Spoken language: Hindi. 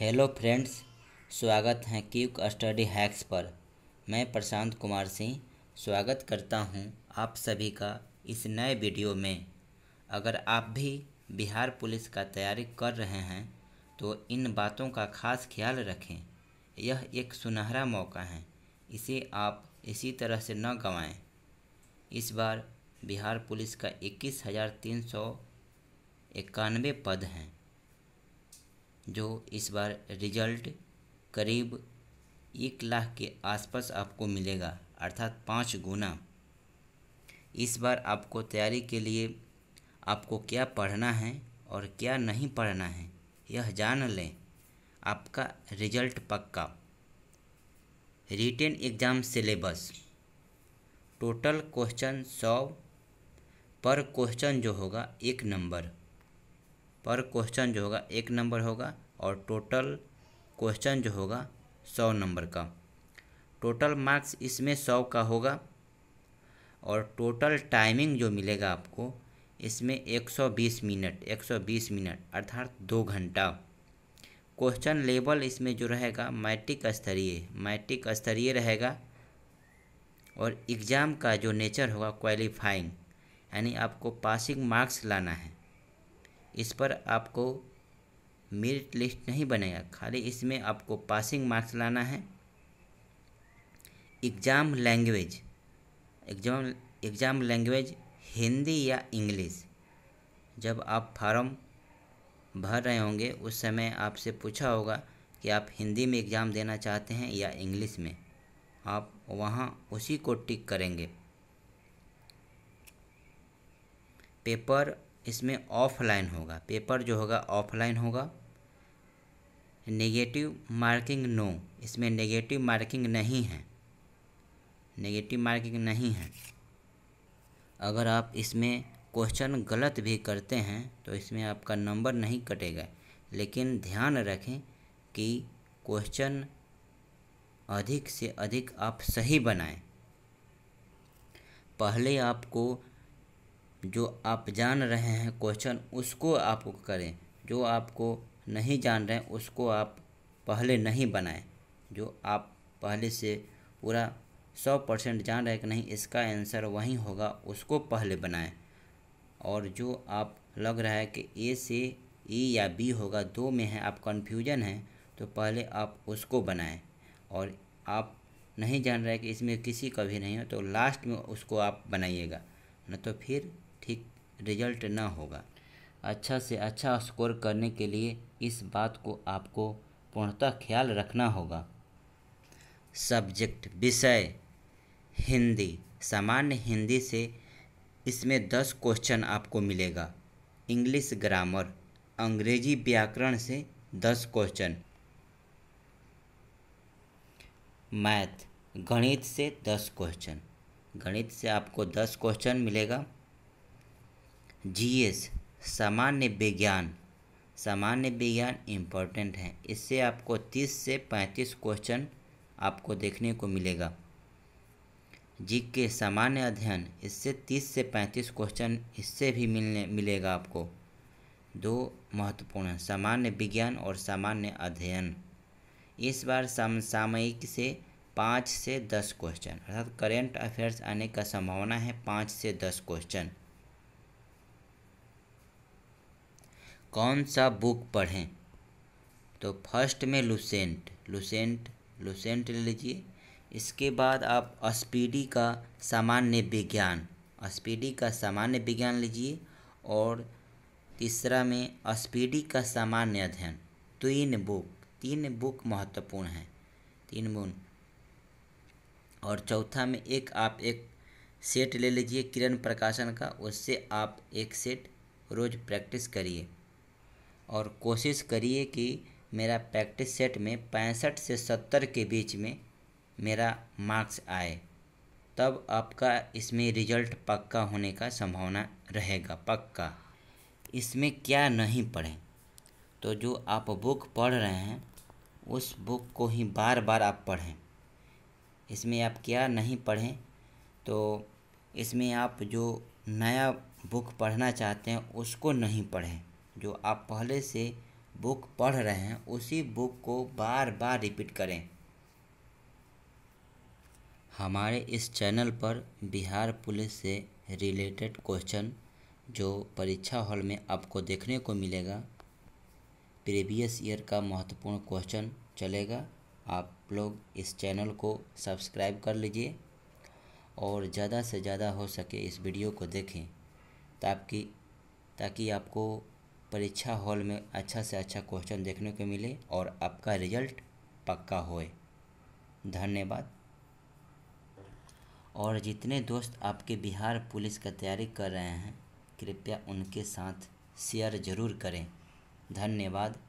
हेलो फ्रेंड्स स्वागत है क्यूक स्टडी हैक्स पर मैं प्रशांत कुमार सिंह स्वागत करता हूं आप सभी का इस नए वीडियो में अगर आप भी बिहार पुलिस का तैयारी कर रहे हैं तो इन बातों का खास ख्याल रखें यह एक सुनहरा मौका है इसे आप इसी तरह से न गंवाएं इस बार बिहार पुलिस का इक्कीस हज़ार तीन सौ इक्यानवे पद हैं जो इस बार रिजल्ट करीब एक लाख के आसपास आपको मिलेगा अर्थात पाँच गुना इस बार आपको तैयारी के लिए आपको क्या पढ़ना है और क्या नहीं पढ़ना है यह जान लें आपका रिजल्ट पक्का written exam syllabus total question सौ पर क्वेश्चन जो होगा एक नंबर पर क्वेश्चन जो होगा एक नंबर होगा और टोटल क्वेश्चन जो होगा सौ नंबर का टोटल मार्क्स इसमें सौ का होगा और टोटल टाइमिंग जो मिलेगा आपको इसमें 120 मिनट 120 मिनट अर्थात दो घंटा क्वेश्चन लेवल इसमें जो रहेगा मैट्रिक स्तरीय मैट्रिक स्तरीय रहेगा और एग्ज़ाम का जो नेचर होगा क्वालिफाइंग यानी आपको पासिंग मार्क्स लाना है इस पर आपको मेरिट लिस्ट नहीं बनेगा खाली इसमें आपको पासिंग मार्क्स लाना है exam language exam exam language Hindi या इंग्लिश जब आप फार्म भर रहे होंगे उस समय आपसे पूछा होगा कि आप हिंदी में एग्ज़ाम देना चाहते हैं या इंग्लिश में आप वहाँ उसी को टिक करेंगे पेपर इसमें ऑफलाइन होगा पेपर जो होगा ऑफलाइन होगा नेगेटिव मार्किंग नो इसमें नेगेटिव मार्किंग नहीं है नेगेटिव मार्किंग नहीं है अगर आप इसमें क्वेश्चन गलत भी करते हैं तो इसमें आपका नंबर नहीं कटेगा लेकिन ध्यान रखें कि क्वेश्चन अधिक से अधिक आप सही बनाएं पहले आपको जो आप जान रहे हैं क्वेश्चन उसको आप करें जो आपको नहीं जान रहे हैं उसको आप पहले नहीं बनाएं जो आप पहले से पूरा सौ परसेंट जान रहे कि नहीं इसका आंसर वही होगा उसको पहले बनाएं और जो आप लग रहा है कि ए से ई e या बी होगा दो में है आप कन्फ्यूजन हैं तो पहले आप उसको बनाएं और आप नहीं जान रहे कि इसमें किसी का भी नहीं हो तो लास्ट में उसको आप बनाइएगा न तो फिर ठीक रिजल्ट ना होगा अच्छा से अच्छा स्कोर करने के लिए इस बात को आपको पूर्णतः ख्याल रखना होगा सब्जेक्ट विषय हिंदी सामान्य हिंदी से इसमें दस क्वेश्चन आपको मिलेगा इंग्लिश ग्रामर अंग्रेजी व्याकरण से दस क्वेश्चन मैथ गणित से दस क्वेश्चन गणित से आपको दस क्वेश्चन मिलेगा जीएस सामान्य विज्ञान सामान्य विज्ञान इम्पोर्टेंट है इससे आपको तीस से पैंतीस क्वेश्चन आपको देखने को मिलेगा जी के सामान्य अध्ययन इससे तीस से पैंतीस क्वेश्चन इससे भी मिलने मिलेगा आपको दो महत्वपूर्ण सामान्य विज्ञान और सामान्य अध्ययन इस बार समसामयिक से पाँच से दस क्वेश्चन अर्थात करेंट अफेयर्स आने का संभावना है पाँच से दस क्वेश्चन कौन सा बुक पढ़ें तो फर्स्ट में लुसेंट लुसेंट लुसेंट ले लीजिए इसके बाद आप अस्पीडी का सामान्य विज्ञान अस्पीडी का सामान्य विज्ञान लीजिए और तीसरा में अस्पीडी का सामान्य अध्ययन तीन बुक तीन बुक महत्वपूर्ण हैं तीन बुन और चौथा में एक आप एक सेट ले लीजिए किरण प्रकाशन का उससे आप एक सेट रोज़ प्रैक्टिस करिए और कोशिश करिए कि मेरा प्रैक्टिस सेट में पैंसठ से सत्तर के बीच में मेरा मार्क्स आए तब आपका इसमें रिजल्ट पक्का होने का संभावना रहेगा पक्का इसमें क्या नहीं पढ़ें तो जो आप बुक पढ़ रहे हैं उस बुक को ही बार बार आप पढ़ें इसमें आप क्या नहीं पढ़ें तो इसमें आप जो नया बुक पढ़ना चाहते हैं उसको नहीं पढ़ें जो आप पहले से बुक पढ़ रहे हैं उसी बुक को बार बार रिपीट करें हमारे इस चैनल पर बिहार पुलिस से रिलेटेड क्वेश्चन जो परीक्षा हॉल में आपको देखने को मिलेगा प्रीवियस ईयर का महत्वपूर्ण क्वेश्चन चलेगा आप लोग इस चैनल को सब्सक्राइब कर लीजिए और ज़्यादा से ज़्यादा हो सके इस वीडियो को देखें ताकि ताकि आपको परीक्षा हॉल में अच्छा से अच्छा क्वेश्चन देखने को मिले और आपका रिजल्ट पक्का होए धन्यवाद और जितने दोस्त आपके बिहार पुलिस का तैयारी कर रहे हैं कृपया उनके साथ शेयर ज़रूर करें धन्यवाद